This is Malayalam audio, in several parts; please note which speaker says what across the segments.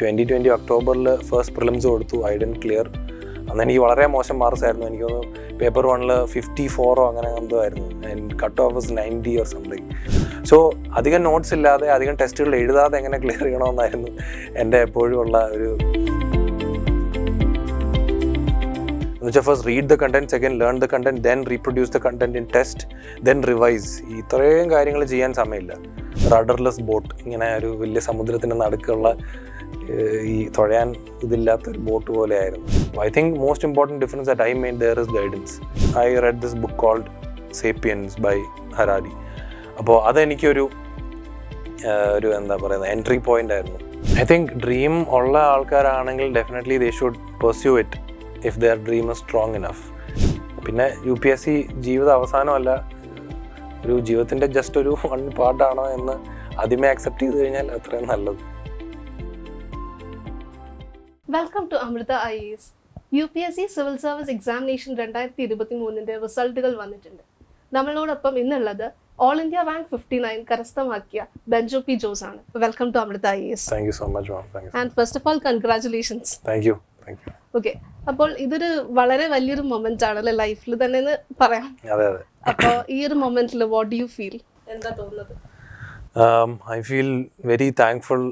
Speaker 1: ട്വൻറ്റി ട്വൻറ്റി ഒക്ടോബറിൽ ഫസ്റ്റ് പ്രിലിംസ് കൊടുത്തു ഐ ഡൻ ക്ലിയർ അന്ന് എനിക്ക് വളരെ മോശം മാർക്സ് ആയിരുന്നു എനിക്ക് തോന്നുന്നു പേപ്പർ വണ്ണിൽ ഫിഫ്റ്റി ഫോറോ അങ്ങനെ എന്തോ ആയിരുന്നു cut off is ninety or something so അധികം നോട്ട്സ് ഇല്ലാതെ അധികം ടെസ്റ്റുകൾ എഴുതാതെ എങ്ങനെ ക്ലിയർ ചെയ്യണമെന്നായിരുന്നു എൻ്റെ എപ്പോഴും ഉള്ള ഒരു എന്നുവെച്ചാൽ first read the content second learn the content then reproduce the content in test then revise ഇത്രയും കാര്യങ്ങൾ ചെയ്യാൻ സമയമില്ല റഡർലെസ് ബോട്ട് ഇങ്ങനെ ഒരു വലിയ സമുദ്രത്തിൻ്റെ നടുക്കുള്ള ഈ തുഴയാൻ ഇതില്ലാത്തൊരു ബോട്ട് പോലെയായിരുന്നു I think most important difference that I made there is guidance I read this book called Sapiens by Harari അപ്പോൾ അതെനിക്കൊരു ഒരു എന്താ പറയുന്നത് എൻട്രി പോയിൻ്റ് ആയിരുന്നു ഐ തിങ്ക് ഡ്രീം ഉള്ള ആൾക്കാരാണെങ്കിൽ definitely they should pursue it if their dream is strong enough പിന്നെ യു പി എസ് സി ജീവിത അവസാനമല്ല ഒരു ജീവിതത്തിൻ്റെ ജസ്റ്റ് ഒരു വൺ പാർട്ടാണോ എന്ന് ആദ്യമേ അക്സെപ്റ്റ് ചെയ്ത് കഴിഞ്ഞാൽ അത്രയും നല്ലത്
Speaker 2: welcome to Amrita I S U P S C civil service examination രണ്ടായിരത്തി ഇരുപത്തി മൂന്നിൻ്റെ റിസൾട്ടുകൾ വന്നിട്ടുണ്ട് നമ്മളോടൊപ്പം ഇന്നുള്ളത് all India rank fifty nine കരസ്ഥമാക്കിയ ബെഞ്ചോ പി ജോസ് ആണ് welcome to Amrita I S
Speaker 1: thank you so much
Speaker 2: and first of all congratulations thank you okay അപ്പോൾ ഇതൊരു വളരെ വലിയൊരു മൊമെന്റ് ആണ് അല്ലെ ലൈഫിൽ തന്നെ എന്ന് പറയാം അപ്പോൾ ഈ ഒരു മൊമെന്റിൽ വാട്ട് ഡു യു ഫീൽ എന്താ തോന്നുന്നത്
Speaker 1: ഐ ഫീൽ വെരി താങ്ക്ഫുൾ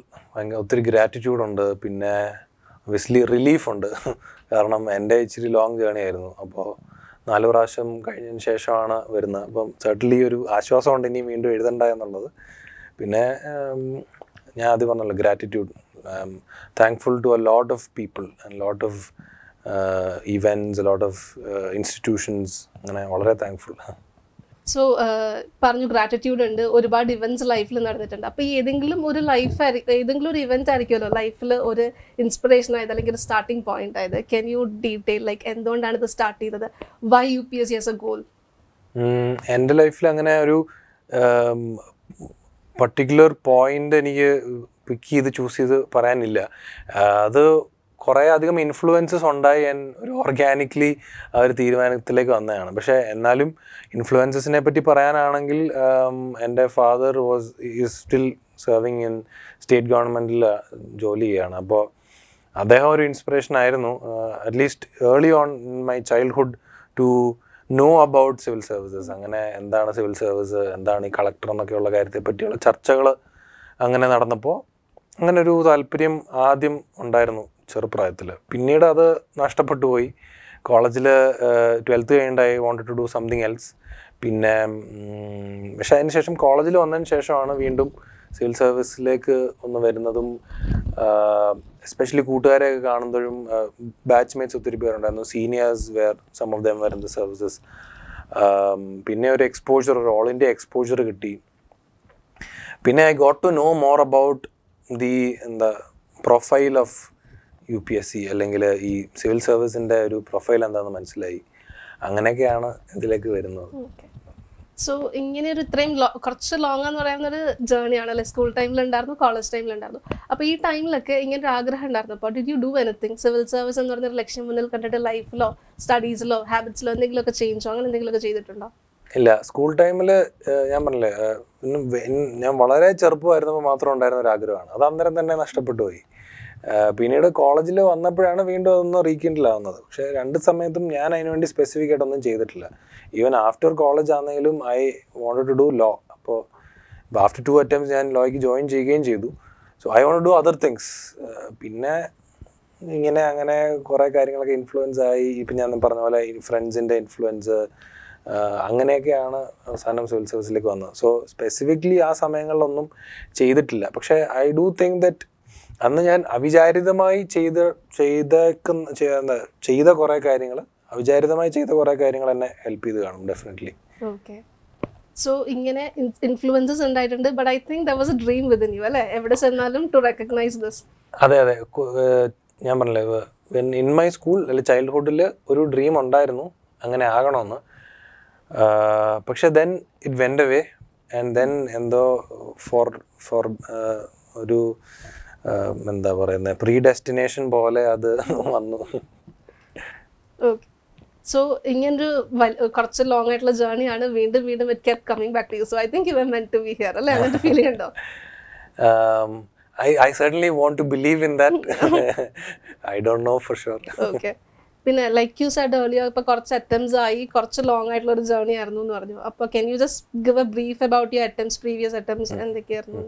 Speaker 1: ഒത്തിരി ഗ്രാറ്റിറ്റ്യൂഡ് ഉണ്ട് പിന്നെ ഒബ്വിയസ്ലി റിലീഫുണ്ട് കാരണം എൻ്റെ ഇച്ചിരി ലോങ് ജേണി ആയിരുന്നു അപ്പോൾ നാല് പ്രാവശ്യം കഴിഞ്ഞതിന് ശേഷമാണ് വരുന്നത് അപ്പം സർട്ടൻലി ഒരു ആശ്വാസമുണ്ട് ഇനിയും വീണ്ടും എഴുതണ്ട എന്നുള്ളത് പിന്നെ ഞാൻ ആദ്യം പറഞ്ഞല്ലോ gratitude thankful to a lot of people and lot of events lot of institutions അങ്ങനെ വളരെ താങ്ക്ഫുൾ
Speaker 2: സോ uh, പറഞ്ഞു ഗ്രാറ്റിറ്റ്യൂഡ് ഉണ്ട് ഒരുപാട് ഇവൻറ്റ്സ് ലൈഫിൽ നടന്നിട്ടുണ്ട് അപ്പോൾ ഏതെങ്കിലും ഒരു ലൈഫ് ആയിരിക്കും ഏതെങ്കിലും ഒരു ഇവൻറ്റ് ആയിരിക്കുമല്ലോ ലൈഫിൽ ഒരു ഇൻസ്പിറേഷൻ ആയത് അല്ലെങ്കിൽ ഒരു സ്റ്റാർട്ടിംഗ് പോയിന്റ് ആയത് കെൻ യു ഡീറ്റെയിൽ ലൈക്ക് എന്തുകൊണ്ടാണ് ഇത് സ്റ്റാർട്ട് ചെയ്തത് why U P S C a goal
Speaker 1: എൻ്റെ ലൈഫിൽ അങ്ങനെ ഒരു പർട്ടിക്കുലർ പോയിന്റ് എനിക്ക് പിക്ക് ചെയ്ത് ചൂസ് ചെയ്ത് പറയാനില്ല അത് കുറേ അധികം ഇൻഫ്ലുവൻസസ് ഉണ്ടായി ഞാൻ ഒരു ഓർഗാനിക്കലി ആ ഒരു തീരുമാനത്തിലേക്ക് വന്നതാണ് പക്ഷേ എന്നാലും ഇൻഫ്ലുവൻസസിനെ പറ്റി പറയാനാണെങ്കിൽ എൻ്റെ father was is still serving in state ഗവൺമെൻറ്റിൽ ജോലി ചെയ്യുകയാണ് അപ്പോൾ അദ്ദേഹം ഒരു ഇൻസ്പിറേഷൻ ആയിരുന്നു at least early on my childhood to know about civil services അങ്ങനെ എന്താണ് സിവിൽ സർവീസ് എന്താണ് ഈ കളക്ടർ എന്നൊക്കെയുള്ള കാര്യത്തെ പറ്റിയുള്ള ചർച്ചകൾ അങ്ങനെ നടന്നപ്പോൾ അങ്ങനെ ഒരു താല്പര്യം ആദ്യം ഉണ്ടായിരുന്നു ചെറുപ്രായത്തിൽ പിന്നീട് അത് നഷ്ടപ്പെട്ടു പോയി കോളേജിൽ ട്വൽത്ത് കഴിഞ്ഞിട്ട് I wanted to do something else പിന്നെ പക്ഷേ അതിന് ശേഷം കോളേജിൽ വന്നതിന് ശേഷമാണ് വീണ്ടും സിവിൽ സർവീസിലേക്ക് ഒന്ന് വരുന്നതും എസ്പെഷ്യലി കൂട്ടുകാരെയൊക്കെ കാണുമ്പോഴും ബാച്ച് മേറ്റ്സ് ഒത്തിരി പേരുണ്ടായിരുന്നു seniors where some of them were in the services പിന്നെ ഒരു എക്സ്പോഷർ ഒരു ഓൾ ഇന്ത്യ എക്സ്പോഷർ കിട്ടി പിന്നെ I got to know more about the എന്താ profile of U P S C അല്ലെങ്കിൽ ഈ സിവിൽ സർവീസിൻ്റെ ഒരു പ്രൊഫൈൽ എന്താണെന്ന് മനസ്സിലായി അങ്ങനെയൊക്കെയാണ് ഇതിലേക്ക് വരുന്നത്
Speaker 2: സോ ഇങ്ങനെ ഒരു ഇത്രയും കുറച്ച് ലോങ് എന്ന് പറയുന്ന ഒരു ജേർണി ആണല്ലേ സ്കൂൾ ടൈമിൽ ഉണ്ടായിരുന്നു കോളേജ് ടൈമിൽ ഉണ്ടായിരുന്നു അപ്പോൾ ഈ ടൈമിലൊക്കെ ഇങ്ങനെ ഒരു ആഗ്രഹം ഉണ്ടായിരുന്നു അപ്പോൾ did you do anything civil service എന്ന് പറഞ്ഞൊരു ലക്ഷ്യം മുന്നിൽ കണ്ടിട്ട് ലൈഫിലോ സ്റ്റഡീസിലോ ഹാബിറ്റ്സിലോ എന്തെങ്കിലുമൊക്കെ ചേഞ്ചോ അങ്ങനെ എന്തെങ്കിലുമൊക്കെ ചെയ്തിട്ടുണ്ടോ
Speaker 1: ഇല്ല സ്കൂൾ ടൈമിൽ ഞാൻ പറഞ്ഞില്ലേ ഞാൻ വളരെ ചെറുപ്പമായിരുന്നപ്പോൾ മാത്രം ഉണ്ടായിരുന്ന ഒരു ആഗ്രഹമാണ് അത് അന്നേരം തന്നെ നഷ്ടപ്പെട്ടു പോയി പിന്നീട് കോളേജിൽ വന്നപ്പോഴാണ് വീണ്ടും അതൊന്ന് റീകിൻഡിൽ ആവുന്നത് പക്ഷേ രണ്ട് സമയത്തും ഞാൻ അതിനുവേണ്ടി സ്പെസിഫിക് ആയിട്ടൊന്നും ചെയ്തിട്ടില്ല ഈവൻ ആഫ്റ്റർ കോളേജ് ആണെങ്കിലും I want to do law അപ്പോൾ ആഫ്റ്റർ ടു അറ്റംസ് ഞാൻ ലോയ്ക്ക് ജോയിൻ ചെയ്യുകയും ചെയ്തു so I want do other things പിന്നെ ഇങ്ങനെ അങ്ങനെ കുറേ കാര്യങ്ങളൊക്കെ ഇൻഫ്ലുവൻസ് ആയി ഇപ്പം ഞാൻ പറഞ്ഞ പോലെ ഫ്രണ്ട്സിൻ്റെ ഇൻഫ്ലുവൻസ് അങ്ങനെയൊക്കെയാണ് അവസാനം സിവിൽ സർവീസിലേക്ക് വന്നത് സോ സ്പെസിഫിക്കലി ആ സമയങ്ങളിലൊന്നും ചെയ്തിട്ടില്ല പക്ഷേ ഐ ഡു തിങ്ക് ദറ്റ് അന്ന് ഞാൻ അവിചാരിതമായി ചെയ്ത് ചെയ്തേക്കുന്ന ചെയ്ത കുറേ കാര്യങ്ങൾ അവിചാരിതമായി ചെയ്ത കുറേ കാര്യങ്ങൾ എന്നെ ഹെൽപ്പ് ചെയ്ത് കാണും ഡെഫിനറ്റ്ലി
Speaker 2: ഓക്കെ സോ ഇങ്ങനെ ഇൻഫ്ലുവൻസസ് ഉണ്ടായിട്ടുണ്ട് but I think there was a dream within you അല്ലേ എവിടെ ചെന്നാലും ടു റെക്കഗ്നൈസ് ദിസ്
Speaker 1: അതെ അതെ ഞാൻ പറഞ്ഞില്ലേ ഇൻ മൈ സ്കൂൾ അല്ലെങ്കിൽ ചൈൽഡ്ഹുഡിൽ ഒരു ഡ്രീം ഉണ്ടായിരുന്നു അങ്ങനെ ആകണമെന്ന് പക്ഷെ then it went away and then എന്തോ ഫോർ ഫോർ ഒരു എന്താ പറയുന്നത് പ്രീ ഡെസ്റ്റിനേഷൻ പോലെ അത് വന്നു
Speaker 2: സോ ഇങ്ങനൊരു കുറച്ച് ലോങ് ആയിട്ടുള്ള ജേർണി ആണ് വീണ്ടും വീണ്ടും it kept coming back to you so I think you are meant to be here അല്ലേ അങ്ങനത്തെ ഫീലിംഗ് ഉണ്ടോ
Speaker 1: I I certainly want to believe in that I don't know for sure okay
Speaker 2: പിന്നെ ലൈക്ക് യു സാഡ് ഏർലിയർ ഇപ്പോൾ കുറച്ച് അറ്റംപ്റ്റ്സ് ആയി കുറച്ച് ലോങ് ആയിട്ടുള്ള ഒരു ജേർണി ആയിരുന്നു എന്ന് പറഞ്ഞു അപ്പോൾ can you just give a brief about you attempts previous attempts എന്തൊക്കെയായിരുന്നു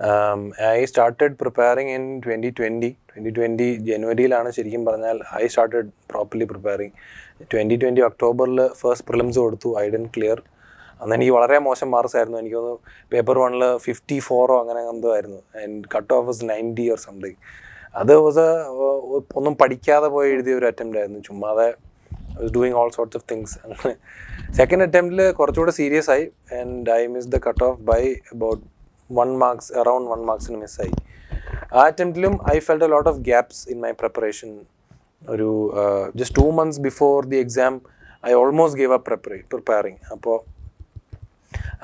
Speaker 1: um, I started preparing in 2020. 2020 ജനുവരിയിലാണ് ശരിക്കും പറഞ്ഞാൽ I started properly preparing twenty twenty ഒക്ടോബറിൽ ഫസ്റ്റ് പ്രിലിംസ് കൊടുത്തു ഐ ഡൻ ക്ലിയർ അന്ന് എനിക്ക് വളരെ മോശം മാർക്സ് ആയിരുന്നു എനിക്ക് തോന്നുന്നു പേപ്പർ വണ്ണിൽ ഫിഫ്റ്റി ഫോറോ അങ്ങനെ എന്തോ ആയിരുന്നു and cut off is ninety or something അത് വാസ് ഒന്നും പഠിക്കാതെ പോയി എഴുതിയ ഒരു അറ്റംപ്റ്റ് ആയിരുന്നു ചുമ്മാതെ was doing all sorts of things അങ്ങനെ സെക്കൻഡ് അറ്റംപ്റ്റിൽ കുറച്ചുകൂടെ സീരിയസ് ആയി and I miss the cut off by about one marks around one മാർക്സിന് മിസ്സായി ആ അറ്റംപ്റ്റിലും I felt a lot of gaps in my preparation ഒരു just two months before the exam I almost gave up പ്രിപ്പറി preparing അപ്പോൾ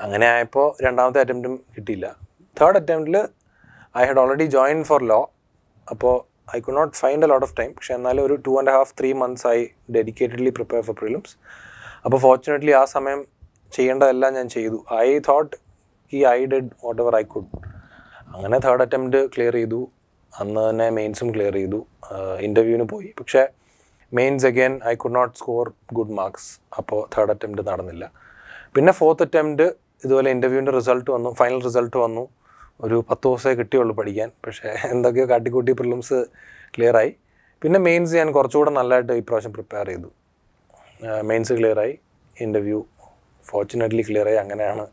Speaker 1: അങ്ങനെ ആയപ്പോൾ രണ്ടാമത്തെ അറ്റംപ്റ്റും കിട്ടിയില്ല തേർഡ് അറ്റംപ്റ്റിൽ I had already join for law അപ്പോൾ I could not find a lot of time പക്ഷേ എന്നാലും ഒരു two and half three months ആയി ഡെഡിക്കേറ്റഡ്ലി പ്രിപ്പയർ ഫോർ പ്രിലിംസ് അപ്പോൾ ഫോർച്ചുനേറ്റ്ലി ആ സമയം ചെയ്യേണ്ടതെല്ലാം ഞാൻ ചെയ്തു ഐ തോട്ട് ഈ I did whatever I could അങ്ങനെ തേർഡ് അറ്റംപ്റ്റ് ക്ലിയർ ചെയ്തു അന്ന് തന്നെ മെയിൻസും ക്ലിയർ ചെയ്തു ഇൻ്റർവ്യൂവിന് പോയി പക്ഷേ mains again I could not score good marks അപ്പോൾ തേർഡ് അറ്റംപ്റ്റ് നടന്നില്ല പിന്നെ ഫോർത്ത് അറ്റംപ്റ്റ് ഇതുപോലെ ഇൻ്റർവ്യൂവിൻ്റെ റിസൾട്ട് വന്നു ഫൈനൽ റിസൾട്ട് വന്നു ഒരു പത്ത് ദിവസമേ കിട്ടിയുള്ളൂ പഠിക്കാൻ പക്ഷേ എന്തൊക്കെയോ കാട്ടിക്കൂട്ടി പ്രിലിംസ് ക്ലിയറായി പിന്നെ മെയിൻസ് ഞാൻ കുറച്ചുകൂടെ നല്ലതായിട്ട് ഇപ്രാവശ്യം പ്രിപ്പയർ ചെയ്തു മെയിൻസ് ക്ലിയറായി ഇൻ്റർവ്യൂ ഫോർച്ചുനേറ്റ്ലി ക്ലിയറായി അങ്ങനെയാണ്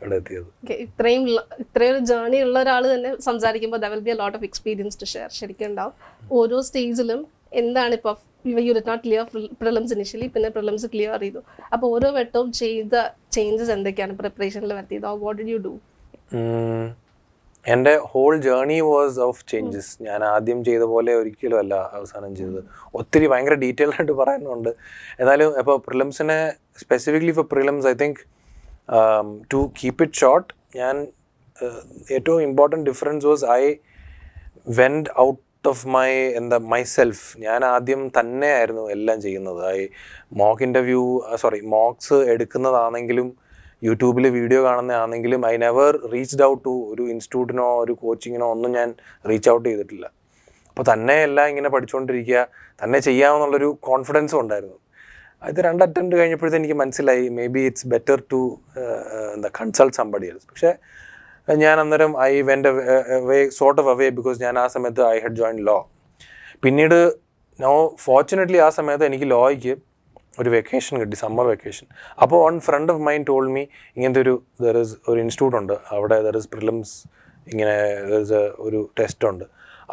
Speaker 1: അവിടെ എത്തിയത്
Speaker 2: ഇത്രയും ഇത്രയും ജേർണി ഉള്ള ഒരാൾ തന്നെ സംസാരിക്കുമ്പോൾ there will be a lot of experience to share ശരിക്കും ഉണ്ടാവും ഓരോ സ്റ്റേജിലും എന്താണ് ഇപ്പോൾ you did not clear prelims initially പിന്നെ പ്രിലിംസ് ക്ലിയർ ചെയ്തു അപ്പോൾ ഓരോ വട്ടവും ചെയ്ത ചേഞ്ചസ് എന്തൊക്കെയാണ് പ്രിപ്പറേഷനിൽ വരുത്തിയത് വാട്ട് ഡിഡ് യു ഡു
Speaker 1: എൻ്റെ whole journey was of changes ഞാൻ ആദ്യം ചെയ്ത പോലെ ഒരിക്കലും അല്ല അവസാനം ചെയ്തത് ഒത്തിരി ഭയങ്കര ഡീറ്റെയിൽ ആയിട്ട് പറയാനുണ്ട് എന്നാലും ഇപ്പോൾ പ്രിലിംസിനെ specifically for prelims I think to keep it short ഞാൻ uh, ഏറ്റവും important difference was I went out of my എന്താ മൈ സെൽഫ് ഞാൻ ആദ്യം തന്നെ ആയിരുന്നു എല്ലാം ചെയ്യുന്നത് I mock interview sorry mocks എടുക്കുന്നതാണെങ്കിലും യൂട്യൂബിൽ വീഡിയോ കാണുന്നതാണെങ്കിലും I never reached out to ഒരു ഇൻസ്റ്റിറ്റ്യൂട്ടിനോ ഒരു കോച്ചിങ്ങിനോ ഒന്നും ഞാൻ റീച്ച് ഔട്ട് ചെയ്തിട്ടില്ല അപ്പോൾ തന്നെ എല്ലാം ഇങ്ങനെ പഠിച്ചുകൊണ്ടിരിക്കുക തന്നെ ചെയ്യാമെന്നുള്ളൊരു കോൺഫിഡൻസും ഉണ്ടായിരുന്നു ഇത് രണ്ട് അറ്റംപ്റ്റ് കഴിഞ്ഞപ്പോഴത്തെ എനിക്ക് മനസ്സിലായി may be it's better to എന്താ കൺസൾട്ട് സംബഡി എൽസ് പക്ഷേ ഞാൻ അന്നേരം I went way sort of away because ഞാൻ ആ സമയത്ത് ഐ ഹഡ് ജോയിൻ ലോ പിന്നീട് നോ ഫോർച്ചുനേറ്റ്ലി ആ സമയത്ത് എനിക്ക് ലോയ്ക്ക് ഒരു വെക്കേഷൻ കിട്ടി സമ്മർ വെക്കേഷൻ അപ്പോൾ one friend of mind told me ഇങ്ങനത്തെ ഒരു ദർ ഇസ് ഒരു ഇൻസ്റ്റിറ്റ്യൂട്ട് ഉണ്ട് അവിടെ ദർ ഇസ് പ്രിലിംസ് ഇങ്ങനെ ഒരു ടെസ്റ്റ് ഉണ്ട്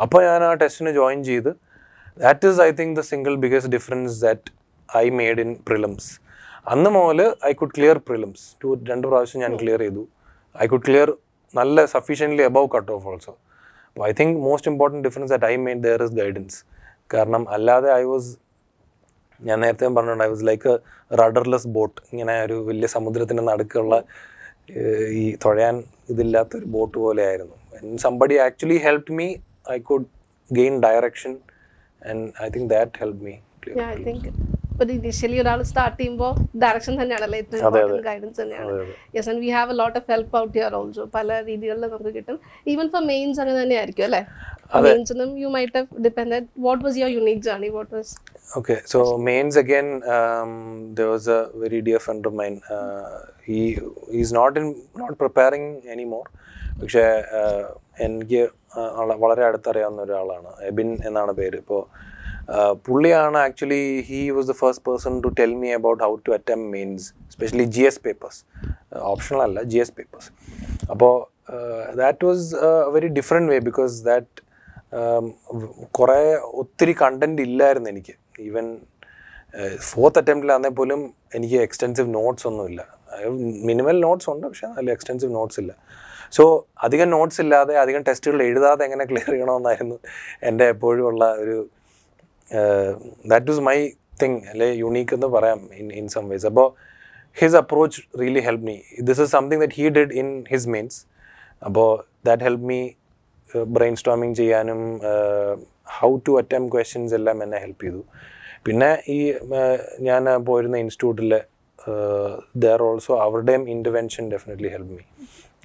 Speaker 1: അപ്പോൾ ഞാൻ ആ ടെസ്റ്റിന് ജോയിൻ ചെയ്ത് that is I think the single biggest difference that I made in prelims അന്ന് മുതൽ I could clear prelims two രണ്ട് പ്രാവശ്യം ഞാൻ ക്ലിയർ oh. ചെയ്തു ഐ കുഡ് ക്ലിയർ നല്ല sufficiently above cut off also I think most important difference that I made there is guidance കാരണം അല്ലാതെ ഐ വാസ് ഞാൻ നേരത്തെയും പറഞ്ഞിട്ടുണ്ട് I was like rudderless boat ഇങ്ങനെ ഒരു വലിയ സമുദ്രത്തിൻ്റെ നടുക്കുള്ള ഈ തുഴയാൻ ഇതില്ലാത്തൊരു ബോട്ട് പോലെയായിരുന്നു somebody actually help me I could gain direction and I think that help me
Speaker 2: clear ഒരു ഇനീഷ്യലി ഒരാൾ സ്റ്റാർട്ട് ചെയ്യുമ്പോൾ ഡയറക്ഷൻ തന്നെയാണല്ലോ ഏറ്റവും ഗൈഡൻസ്
Speaker 1: തന്നെയാണ്
Speaker 2: we have a lot of help out here also പല രീതികളിൽ നമുക്ക് കിട്ടും ഈവൻ ഫോർ മെയിൻസ് അങ്ങനെ തന്നെയായിരിക്കും അല്ലേ മെയിൻസിനും you might have depend what was your unique journey what was
Speaker 1: Okay, so mains again, um, there was a very dear friend of mine. Uh, he he's not not preparing anymore. പക്ഷേ uh, എനിക്ക് uh, വളരെ അടുത്തറിയാവുന്ന ഒരാളാണ് എബിൻ എന്നാണ് പേര് ഇപ്പോൾ പുള്ളിയാണ് actually he was the first person to tell me about how to attempt means specially G S papers optional അല്ല ജി എസ് പേപ്പേഴ്സ് അപ്പോൾ that was very different way because that കുറേ ഒത്തിരി കണ്ടൻറ് ഇല്ലായിരുന്നു എനിക്ക് ഈവൻ ഫോർത്ത് അറ്റംപ്റ്റിലാണെ പോലും എനിക്ക് എക്സ്റ്റെൻസീവ് നോട്ട്സ് ഒന്നുമില്ല മിനിമൽ നോട്ട്സ് ഉണ്ട് പക്ഷേ അതിൽ എക്സ്റ്റെൻസീവ് നോട്ട്സ് ഇല്ല സോ അധികം നോട്ട്സ് ഇല്ലാതെ അധികം ടെസ്റ്റുകൾ എഴുതാതെ എങ്ങനെ ക്ലിയർ ചെയ്യണമെന്നായിരുന്നു എൻ്റെ എപ്പോഴും ഉള്ള ഒരു ദാറ്റ് ഈസ് മൈ തിങ് അല്ലെ യുണീക്ക് എന്ന് പറയാം ഇൻ ഇൻ സം വേസ് അപ്പോൾ his approach really help me this is something that he did in his means അപ്പോൾ that help me brainstorming ചെയ്യാനും ഹൗ ടു അറ്റംപ് ക്വസ്റ്റ്യൻസ് എല്ലാം എന്നെ ഹെൽപ്പ് ചെയ്തു പിന്നെ ഈ uh, ഞാൻ പോയിരുന്ന ഇൻസ്റ്റിറ്റ്യൂട്ടിൽ ദർ ഓൾസോ അവരുടെയും intervention definitely help me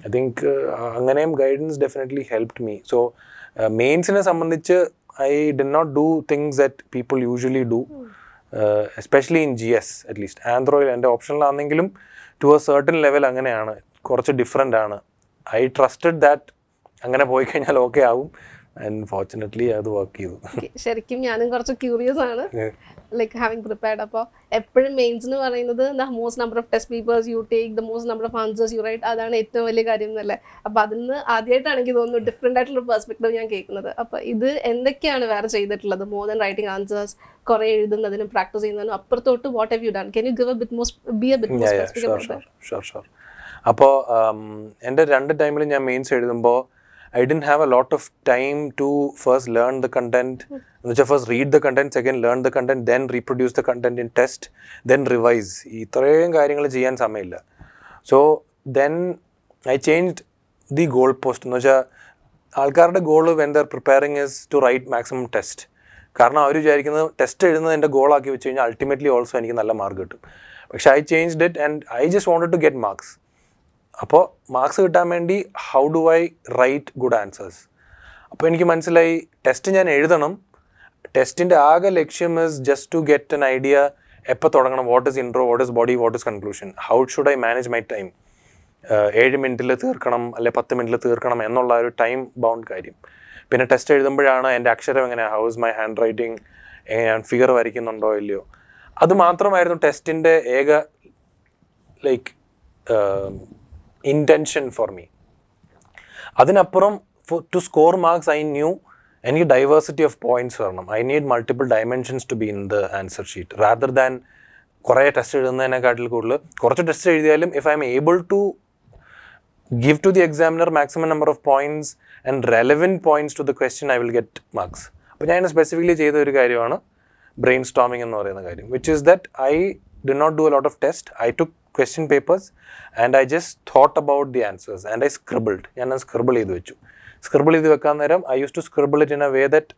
Speaker 1: I think അങ്ങനെയും guidance definitely helped me so മെയിൻസിനെ സംബന്ധിച്ച് I did not do things that people usually do especially in G S at least least. ആൻഡ്രോയിൽ എൻ്റെ ഓപ്ഷനിലാണെങ്കിലും ടു എ സെർട്ടൺ ലെവൽ അങ്ങനെയാണ് കുറച്ച് ഡിഫറെൻ്റ് ആണ് ഐ ട്രസ്റ്റഡ് ദാറ്റ് അങ്ങനെ പോയി കഴിഞ്ഞാൽ ഓക്കെ ആവും
Speaker 2: ശരിക്കും ഞാനും കുറച്ച് ക്യൂരിയസ് ആണ് ലൈക്ക് ഹാവിംഗ് പ്രിപ്പയർഡ് അപ്പോൾ എപ്പോഴും മെയിൻസ് എന്ന് പറയുന്നത് the most number of test papers you take the most number of answers you write അതാണ് ഏറ്റവും വലിയ കാര്യം എന്നല്ലേ അപ്പോൾ അതിൽ നിന്ന് ആദ്യമായിട്ടാണ് എനിക്ക് തോന്നുന്നു ഡിഫറെൻ്റ് ആയിട്ടുള്ള പെർസ്പെക്റ്റീവ് ഞാൻ കേൾക്കുന്നത് അപ്പോൾ ഇത് എന്തൊക്കെയാണ് വേറെ ചെയ്തിട്ടുള്ളത് മോർ ദാൻ റൈറ്റിംഗ് ആൻസേഴ്സ് കുറെ എഴുതുന്നതിനും പ്രാക്ടീസ് ചെയ്യുന്നതിനും അപ്പുറത്തോട്ട് what have you done can you give a bit most be a bit
Speaker 1: അപ്പോൾ എൻ്റെ രണ്ട് ടൈമിൽ ഞാൻ മെയിൻസ് എഴുതുമ്പോൾ I didn't have a lot of time to first learn the content എന്ന് വെച്ചാൽ first read the content second learn the content then reproduce the content in test then revise ഇത്രയും കാര്യങ്ങൾ ചെയ്യാൻ സമയമില്ല so then I change the goal post എന്ന് വെച്ചാൽ ആൾക്കാരുടെ goal when there preparing is to write maximum test കാരണം അവർ വിചാരിക്കുന്നത് ടെസ്റ്റ് എഴുതുന്നത് എൻ്റെ ഗോളാക്കി വെച്ച് കഴിഞ്ഞാൽ അൾട്ടിമേറ്റ്ലി ഓൾസോ എനിക്ക് നല്ല മാർക്ക് കിട്ടും പക്ഷേ I changed it and I just wanted to get marks അപ്പോൾ മാർക്സ് കിട്ടാൻ വേണ്ടി how do I write good answers അപ്പോൾ എനിക്ക് മനസ്സിലായി ടെസ്റ്റ് ഞാൻ എഴുതണം ടെസ്റ്റിൻ്റെ ആകെ ലക്ഷ്യം is just to get an idea എപ്പോൾ തുടങ്ങണം what is intro what is body what is conclusion how should I manage my time ഏഴ് മിനിറ്റിൽ തീർക്കണം അല്ലെ പത്ത് മിനിറ്റിൽ തീർക്കണം എന്നുള്ള ഒരു ടൈം ബൗണ്ട് കാര്യം പിന്നെ ടെസ്റ്റ് എഴുതുമ്പോഴാണ് എൻ്റെ അക്ഷരം എങ്ങനെയാണ് how is my hand writing എങ്ങനെയാണ് ഫിഗർ വരയ്ക്കുന്നുണ്ടോ ഇല്ലയോ അത് മാത്രമായിരുന്നു ടെസ്റ്റിൻ്റെ ഏക ലൈക്ക് ഇൻറ്റൻഷൻ ഫോർ മീ അതിനപ്പുറം to score marks I knew എനിക്ക് ഡൈവേഴ്സിറ്റി ഓഫ് പോയിന്റ്സ് വരണം I need multiple dimensions to be in the answer sheet rather than കുറേ ടെസ്റ്റ് എഴുതുന്നതിനെക്കാട്ടിൽ കൂടുതൽ കുറച്ച് ടെസ്റ്റ് എഴുതിയാലും if I am able to give to the examiner maximum number of points and relevant points to the question I will get marks. അപ്പോൾ ഞാൻ സ്പെസിഫിക്കലി ചെയ്ത ഒരു കാര്യമാണ് ബ്രെയിൻ സ്റ്റോമിങ് എന്ന് പറയുന്ന കാര്യം which is that I did not do a lot of test I took question papers and I just thought about the answers and I scribbled ഞാൻ സ്ക്രിബിൾ ചെയ്ത് വെച്ചു സ്ക്രിബിൾ ചെയ്ത് വെക്കാൻ നേരം I use to scribble it in a way that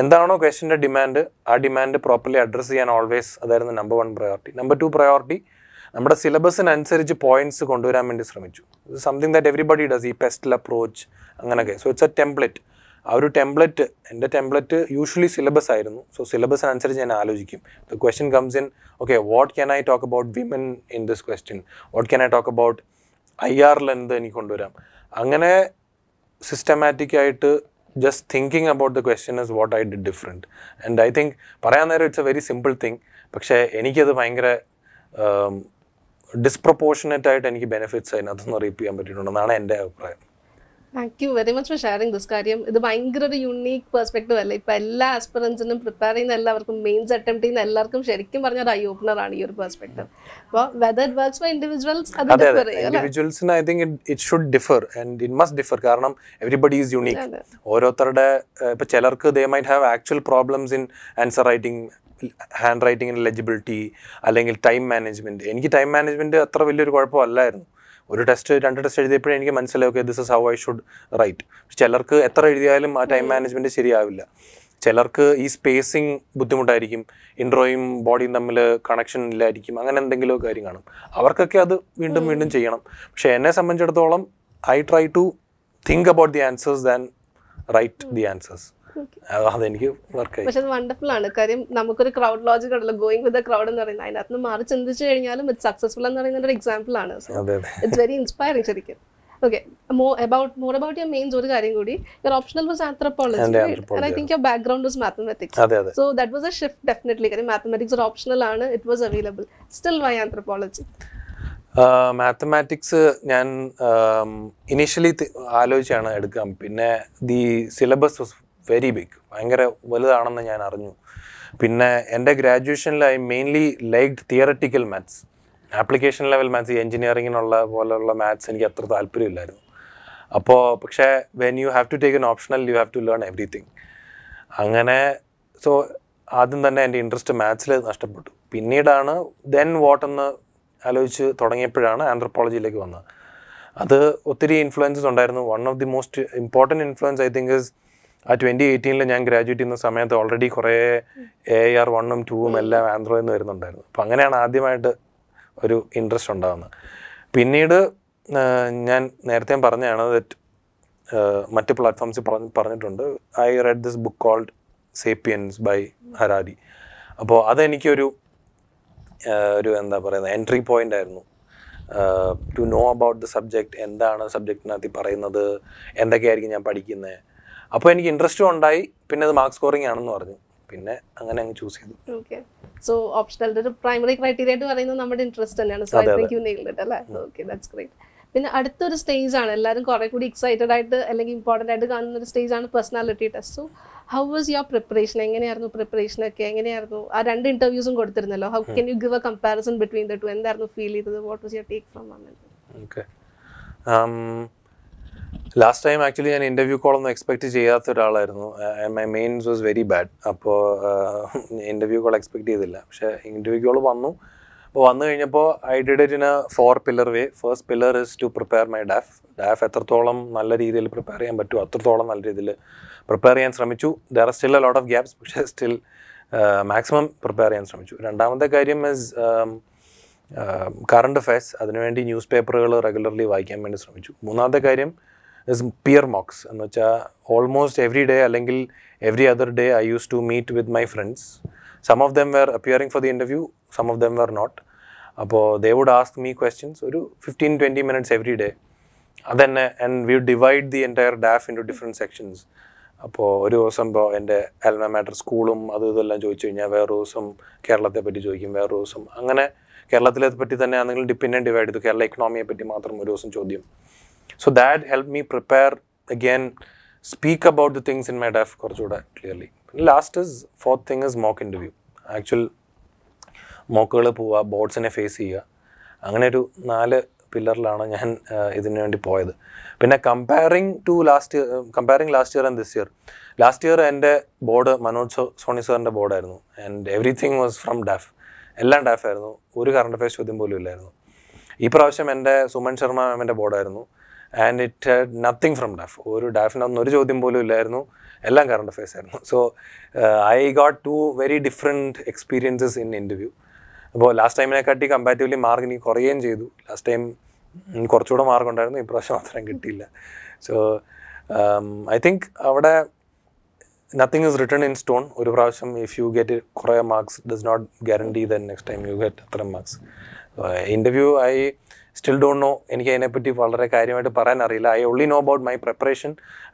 Speaker 1: എന്താണോ ക്വസ്റ്റ്യൻ്റെ ഡിമാൻഡ് ആ ഡിമാൻഡ് പ്രോപ്പർലി അഡ്രസ്സ് ചെയ്യാൻ ഓൾവേസ് അതായിരുന്നു number one priority number two priority നമ്മുടെ സിലബസിനനുസരിച്ച് പോയിന്റ്സ് കൊണ്ടുവരാൻ വേണ്ടി ശ്രമിച്ചു സംതിങ് ദാറ്റ് എവറിബഡി ഡസ് ഈ പെസ്റ്റൽ അപ്രോച്ച് അങ്ങനെയൊക്കെ സോ ഇറ്റ്സ് എ ടെംപ്ലേറ്റ് ആ ഒരു ടെംപ്ലറ്റ് എൻ്റെ ടെംപ്ലറ്റ് യൂഷ്വലി സിലബസ് ആയിരുന്നു സോ സിലബസ് അനുസരിച്ച് ഞാൻ ആലോചിക്കും the question comes in okay what can I talk about women in this question what can I talk about ഐ ആറിൽ എന്ത് എനിക്ക് കൊണ്ടുവരാം അങ്ങനെ സിസ്റ്റമാറ്റിക്കായിട്ട് just thinking about the question is what I did different and I think പറയാൻ നേരം it's a very simple thing പക്ഷേ എനിക്കത് ഭയങ്കര ഡിസ്പ്രപ്പോർഷനറ്റ് um, ആയിട്ട് എനിക്ക് ബെനിഫിറ്റ്സ് അതിനകത്തുനിന്ന് റീപ്പ് ചെയ്യാൻ പറ്റിയിട്ടുണ്ടെന്നാണ് എൻ്റെ അഭിപ്രായം
Speaker 2: thank you very much for sharing this കാര്യം ഇത് ഭയങ്കര ഒരു യുണീക്ക് പെർസ്പെക്ടീവ് അല്ലേ ഇപ്പൊ എല്ലാ ആസ്പിറൻസിനും പ്രിപ്പയർ ചെയ്യുന്ന എല്ലാവർക്കും മെയിൻസ് അറ്റംപ്റ്റ് ചെയ്യുന്ന എല്ലാവർക്കും ശരിക്കും പറഞ്ഞ ഒരു ഐ ഓപ്പണർ ആണ് ഈ ഒരു പെർസ്പെക്ടീവ് അപ്പൊ whether it works for individuals individuals
Speaker 1: I think it should differ and it must differ കാരണം എവറിബഡി ഈസ് യുണീക് ഓരോരുത്തരുടെ ഇപ്പൊ ചിലർക്ക് they might have actual problems in answer writing hand റൈറ്റിംഗിന് എലിജിബിലിറ്റി അല്ലെങ്കിൽ ടൈം മാനേജ്മെന്റ് എനിക്ക് ടൈം മാനേജ്മെന്റ് അത്ര വലിയൊരു കുഴപ്പമല്ലായിരുന്നു ഒരു ടെസ്റ്റ് രണ്ട് ടെസ്റ്റ് എഴുതിയപ്പോഴേ എനിക്ക് മനസ്സിലായി okay this is how I should write ചിലർക്ക് എത്ര എഴുതിയാലും ആ ടൈം മാനേജ്മെൻറ്റ് ശരിയാവില്ല ചിലർക്ക് ഈ സ്പേസിങ് ബുദ്ധിമുട്ടായിരിക്കും ഇൻട്രോയും ബോഡിയും തമ്മിൽ കണക്ഷൻ ഇല്ലായിരിക്കും അങ്ങനെ എന്തെങ്കിലും കാര്യം കാണും അവർക്കൊക്കെ അത് വീണ്ടും വീണ്ടും ചെയ്യണം പക്ഷേ എന്നെ സംബന്ധിച്ചിടത്തോളം I try to think about the answers than write the answers എനിക്ക് വർക്ക് പക്ഷെ അത്
Speaker 2: വണ്ടർഫുൾ ആണ് കാര്യം നമുക്കൊരു ക്രൗഡ് ലോജിക് ഉണ്ടല്ലോ ഗോയിങ് വിത്ത് ക്രൗഡ് എന്ന് പറയുന്നത് അതിനകത്ത് നിന്ന് മാറി ചിന്തിച്ചു കഴിഞ്ഞാലും സക്സസ്ഫുൾ എന്ന് പറയുന്ന ഒരു എക്സാമ്പിൾ ആണ് ഇറ്റ്സ് വെരി ഇൻസ്പയറിംഗ് ശരിക്കും okay more about more about your mains ഒരു കാര്യം കൂടി your optional was anthropology I think your background was mathematics so that was a shift definitely കാര്യം മാത്തമാറ്റിക്സ് ഒരു ഓപ്ഷണൽ ആണ് it was available still why anthropology
Speaker 1: mathematics ഞാൻ ഇനീഷ്യലി ആലോചിച്ചാണ് എടുക്കാം പിന്നെ ദി സിലബസ് വെരി ബിഗ് ഭയങ്കര വലുതാണെന്ന് ഞാൻ അറിഞ്ഞു പിന്നെ എൻ്റെ ഗ്രാജുവേഷനിൽ I mainly liked theoretical maths application level maths ഈ എഞ്ചിനീയറിങ്ങിനുള്ള പോലെയുള്ള മാത്സ് എനിക്ക് അത്ര താല്പര്യമില്ലായിരുന്നു അപ്പോൾ പക്ഷേ when you have to take an optional you have to learn everything അങ്ങനെ സോ ആദ്യം തന്നെ എൻ്റെ ഇൻട്രസ്റ്റ് മാത്സിൽ നഷ്ടപ്പെട്ടു പിന്നീടാണ് ദെൻ വാട്ടെന്ന് ആലോചിച്ച് തുടങ്ങിയപ്പോഴാണ് ആന്ത്രപ്പോളജിയിലേക്ക് വന്നത് അത് ഒത്തിരി ഇൻഫ്ലുവൻസസ് ഉണ്ടായിരുന്നു one of the most important influence I think is ആ ട്വൻറ്റി എയ്റ്റീനിൽ ഞാൻ ഗ്രാജുവേറ്റ് ചെയ്യുന്ന സമയത്ത് ഓൾറെഡി കുറേ എ ആർ വണ്ണും ടൂവും എല്ലാം ആൻഡ്രോയിൽ നിന്ന് വരുന്നുണ്ടായിരുന്നു അപ്പം അങ്ങനെയാണ് ആദ്യമായിട്ട് ഒരു ഇൻട്രസ്റ്റ് ഉണ്ടാകുന്നത് പിന്നീട് ഞാൻ നേരത്തെ പറഞ്ഞതാണ് ദറ്റ് മറ്റ് പ്ലാറ്റ്ഫോംസിൽ പറഞ്ഞ് പറഞ്ഞിട്ടുണ്ട് I read this book called Sapiens by Harari അപ്പോൾ അതെനിക്കൊരു ഒരു എന്താ പറയുന്നത് എൻട്രി പോയിൻ്റ് ആയിരുന്നു to know about the subject എന്താണ് സബ്ജക്റ്റിനകത്ത് പറയുന്നത് എന്തൊക്കെയായിരിക്കും ഞാൻ പഠിക്കുന്നത് അപ്പോൾ എനിക്ക് ഇൻട്രസ്റ്റും ഉണ്ടായി പിന്നെ അത് മാർക്ക് സ്കോറിംഗ് ആണെന്ന് പറഞ്ഞു പിന്നെ അങ്ങനെ അങ്ങ് ചൂസ്
Speaker 2: ചെയ്തു സോ ഓപ്ഷണൽ ഒരു പ്രൈമറി ക്രൈറ്റീരിയ ആയിട്ട് പറയുന്നത് നമ്മുടെ ഇൻട്രസ്റ്റ് തന്നെയാണ് so I think you nailed it അല്ലേ ഓക്കേ ദാറ്റ്സ് ഗ്രേറ്റ് പിന്നെ അടുത്തൊരു സ്റ്റേജ് ആണ് എല്ലാവരും കുറെ കൂടി എക്സൈറ്റഡ് ആയിട്ട് അല്ലെങ്കിൽ ഇമ്പോർട്ടൻ്റ് ആയിട്ട് കാണുന്ന ഒരു സ്റ്റേജ് ആണ് personality test so how was your preparation എങ്ങനെയായിരുന്നു പ്രിപ്പറേഷൻ ഒക്കെ എങ്ങനെയായിരുന്നു ആ രണ്ട് ഇന്റർവ്യൂസും കൊടുത്തിരുന്നല്ലോ how can you give a comparison between the two എന്തായിരുന്നു ഫീൽ ചെയ്തത് what was your take from
Speaker 1: okay last time actually ഞാൻ ഇൻ്റർവ്യൂ കോളൊന്നും എക്സ്പെക്ട് ചെയ്യാത്ത ഒരാളായിരുന്നു my mains was very bad അപ്പോൾ ഇൻ്റർവ്യൂ കോൾ എക്സ്പെക്ട് ചെയ്തില്ല പക്ഷേ ഇൻ്റർവ്യൂ കോൾ വന്നു അപ്പോൾ വന്നു കഴിഞ്ഞപ്പോൾ I did it in a four pillar way first pillar is to prepare my DAF DAF എത്രത്തോളം നല്ല രീതിയിൽ പ്രിപ്പയർ ചെയ്യാൻ പറ്റുമോ അത്രത്തോളം നല്ല രീതിയിൽ പ്രിപ്പയർ ചെയ്യാൻ ശ്രമിച്ചു there are still a lot of gaps പക്ഷേ സ്റ്റിൽ മാക്സിമം പ്രിപ്പയർ ചെയ്യാൻ ശ്രമിച്ചു രണ്ടാമത്തെ കാര്യം ഇസ് കറണ്ട് അഫയേഴ്സ് അതിനുവേണ്ടി ന്യൂസ് പേപ്പറുകൾ റെഗുലർലി വായിക്കാൻ വേണ്ടി ശ്രമിച്ചു മൂന്നാമത്തെ കാര്യം is peer mocks. Almost every day, every other day, I used to meet with my friends. Some of them were appearing for the interview, some of them were not. They would ask me questions 15-20 minutes every day. Then, and we would divide the entire DAF into different sections. അപ്പോൾ ഒരു ദിവസം ഇപ്പോൾ എൻ്റെ എൽമ മാറ്റർ സ്കൂളും അതും ഇതെല്ലാം ചോദിച്ചു കഴിഞ്ഞാൽ വേറൊരു ദിവസം കേരളത്തെ പറ്റി ചോദിക്കും വേറൊരു ദിവസം അങ്ങനെ കേരളത്തിലെ പറ്റി തന്നെ ആണെങ്കിലും ഡിപ്പെൻഡൻ ഡിവൈഡ് ചെയ്തു കേരള ഇക്കണോമിയെ പറ്റി മാത്രം ഒരു ദിവസം ചോദ്യം so that help me prepare again speak about the things in my DAF കുറച്ചുകൂടെ clearly last is fourth thing is mock interview actual മോക്കുകൾ പോവുക ബോർഡ്സിനെ ഫേസ് ചെയ്യുക അങ്ങനെ ഒരു നാല് പില്ലറിലാണ് ഞാൻ ഇതിന് വേണ്ടി പോയത് പിന്നെ comparing to last year comparing last year and this year last year എൻ്റെ ബോർഡ് മനോജ് സോണി സാറിൻ്റെ ബോർഡായിരുന്നു and everything was from DAF എല്ലാം ഡാഫ് ഒരു കറണ്ട് അഫയർസ് ചോദ്യം പോലും ഇല്ലായിരുന്നു ഈ പ്രാവശ്യം എൻ്റെ സുമൻ ശർമ്മ മാമിൻ്റെ ബോർഡായിരുന്നു and it had nothing from DAF ഒരു ഡാഫിനൊന്നും ഒരു ചോദ്യം പോലും ഇല്ലായിരുന്നു എല്ലാം കറണ്ട് അഫയേഴ്സ് ആയിരുന്നു so I got to very different experiences in interview അപ്പോൾ ലാസ്റ്റ് ടൈമിനെക്കാട്ടി കമ്പാരിറ്റീവ്ലി മാർക്ക് എനിക്ക് കുറയുകയും ചെയ്തു ലാസ്റ്റ് ടൈം കുറച്ചുകൂടെ മാർക്ക് ഉണ്ടായിരുന്നു ഇപ്രാവശ്യം മാത്രം കിട്ടിയില്ല സോ ഐ തിങ്ക് അവിടെ nothing is written in stone ഒരു പ്രാവശ്യം ഇഫ് യു ഗെറ്റ് കുറേ marks does not guarantee then next time you get അത്ര marks interview I still don't know എനിക്ക് അതിനെപ്പറ്റി വളരെ കാര്യമായിട്ട് പറയാൻ അറിയില്ല I only know about my preparation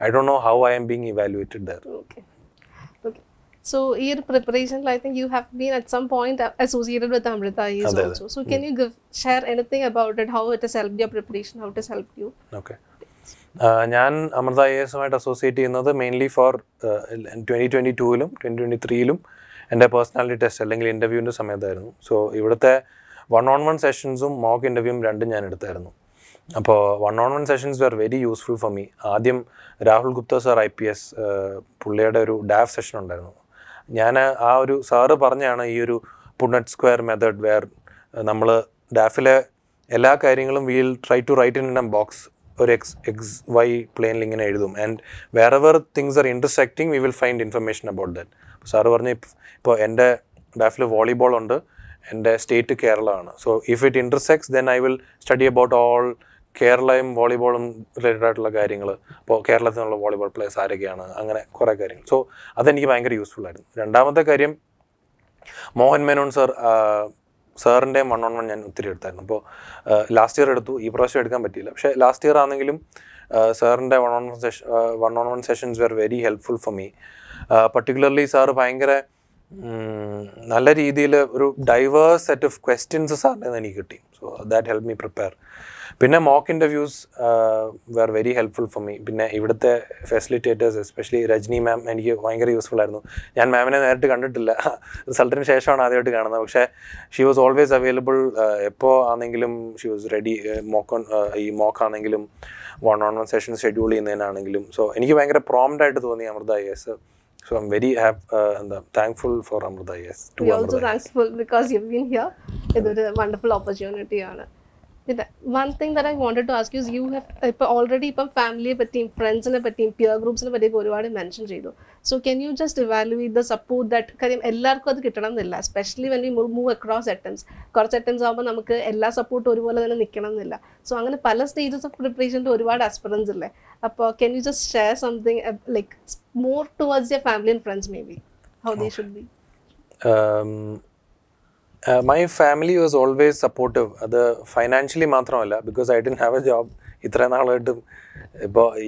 Speaker 1: I don't know how I am being evaluated there
Speaker 2: So your preparation, I think you have been at some point associated with Amrita Years also. That. So can mm. you give, share anything about it, how it has helped your preparation, how it has helped you?
Speaker 1: Okay. Uh, ഞാൻ അമൃത ഐ എസുമായിട്ട് അസോസിയേറ്റ് ചെയ്യുന്നത് മെയിൻലി ഫോർ ട്വൻറ്റി ട്വൻറ്റി ടൂവിലും ട്വൻറ്റി ട്വൻറ്റി ത്രീയിലും എൻ്റെ പേഴ്സണാലിറ്റി ടെസ്റ്റ് അല്ലെങ്കിൽ ഇൻ്റർവ്യൂവിൻ്റെ സമയത്തായിരുന്നു സോ ഇവിടുത്തെ വൺ ഓൺ വൺ സെഷൻസും മോക്ക് ഇൻ്റർവ്യൂവും രണ്ടും ഞാൻ എടുത്തായിരുന്നു അപ്പോൾ one on one sessions were very useful for me ആദ്യം Rahul Gupta sir I P S പുള്ളിയുടെ ഒരു ഡാഫ് സെഷൻ ഉണ്ടായിരുന്നു ഞാൻ ആ ഒരു സാറ് പറഞ്ഞാണ് ഈ ഒരു പുണറ്റ് സ്ക്വയർ മെത്തേഡ് വെയർ നമ്മൾ ഡാഫിലെ എല്ലാ കാര്യങ്ങളും will try to write in a box ഒരു എക്സ് എക്സ് വൈ പ്ലെയിനിൽ ഇങ്ങനെ എഴുതും and wherever things are intersecting we will find information about that സാറ് പറഞ്ഞ ഇപ്പോൾ എൻ്റെ ഡാഫിൽ വോളിബോൾ ഉണ്ട് എൻ്റെ സ്റ്റേറ്റ് കേരളമാണ് so if it intersects then I will study about all കേരളയും വോളിബോളും റിലേറ്റഡ് ആയിട്ടുള്ള കാര്യങ്ങൾ അപ്പോൾ കേരളത്തിൽ നിന്നുള്ള വോളിബോൾ പ്ലേയേഴ്സ് ആരൊക്കെയാണ് അങ്ങനെ കുറേ കാര്യങ്ങൾ സോ അതെനിക്ക് ഭയങ്കര യൂസ്ഫുൾ ആയിരുന്നു രണ്ടാമത്തെ കാര്യം മോഹൻ മേനോൻ സർ സാറിൻ്റെയും വൺ ഓൺ വൺ ഞാൻ ഒത്തിരി എടുത്തായിരുന്നു അപ്പോൾ ലാസ്റ്റ് ഇയർ എടുത്തു ഈ പ്രാവശ്യം എടുക്കാൻ പറ്റിയില്ല പക്ഷേ ലാസ്റ്റ് ഇയർ ആണെങ്കിലും സാറിൻ്റെ one on one session one on one sessions were very helpful for me particularly സാറ് ഭയങ്കര നല്ല രീതിയിൽ ഒരു ഡൈവേഴ്സ് സെറ്റ് ഓഫ് ക്വസ്റ്റ്യൻസ് സാറിന് എനിക്ക് കിട്ടി so that help me prepare പിന്നെ mock interviews were very helpful for me പിന്നെ ഇവിടുത്തെ ഫെസിലിറ്റേറ്റേഴ്സ് എസ്പെഷ്യലി രജനി മാം എനിക്ക് ഭയങ്കര യൂസ്ഫുൾ ആയിരുന്നു ഞാൻ മാമിനെ നേരിട്ട് കണ്ടിട്ടില്ല റിസൾട്ടിന് ശേഷമാണ് ആദ്യമായിട്ട് കാണുന്നത് പക്ഷേ ഷീ വാസ് ഓൾവേസ് അവൈലബിൾ എപ്പോൾ ആണെങ്കിലും ഷീ വാസ് റെഡി മോക്ക് ഈ മോക്ക് ആണെങ്കിലും one on one session schedule ചെയ്യുന്നതിനാണെങ്കിലും സോ എനിക്ക് ഭയങ്കര പ്രോംപ്റ്റ് ആയിട്ട് തോന്നി Amrita S So I'm very happy uh, and I'm thankful for Amrita. Yes, to we Amrita. also
Speaker 2: thankful because you've been here. It's a wonderful opportunity. Anna. One thing that I wanted to ask use you have ഇപ്പോൾ ഓൾറെഡി ഇപ്പം ഫാമിലിയെ പറ്റിയും ഫ്രണ്ട്സിനെ പറ്റിയും പിയർ ഗ്രൂപ്പ്സിനെ പറ്റിയൊക്കെ ഒരുപാട് മെൻഷൻ ചെയ്തു so can you just evaluate the support that കാര്യം എല്ലാവർക്കും അത് കിട്ടണം എന്നില്ല especially when we move across attempts കുറച്ച് അറ്റംസ് ആകുമ്പോൾ നമുക്ക് എല്ലാ സപ്പോർട്ടും ഒരുപോലെ തന്നെ നിൽക്കണം എന്നില്ല സോ അങ്ങനെ പല സ്റ്റേജസ് ഓഫ് പ്രിപ്പറേഷൻ്റെ ഒരുപാട് അസ്പിറൻസ് ഇല്ലേ അപ്പോൾ can you just share something like more towards your family and friends may be how they should be
Speaker 1: Uh, my family was always supportive the financially mathramalla because i didn't have a job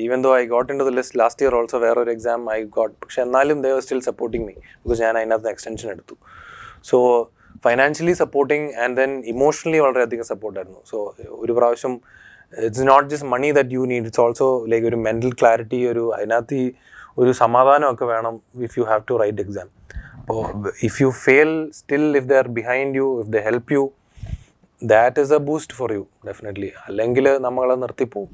Speaker 1: even though i got into the list last year also where or exam i got they were still supporting me because i had the extension edutu so financially supporting and then emotionally already adhigam support so oru pravasham it's not just money that you need it's also like a mental clarity oru if you have to write exam if you fail, still if they are behind you, if they help you, that is a boost for you definitely അല്ലെങ്കിൽ നമ്മളെ നിർത്തിപ്പോവും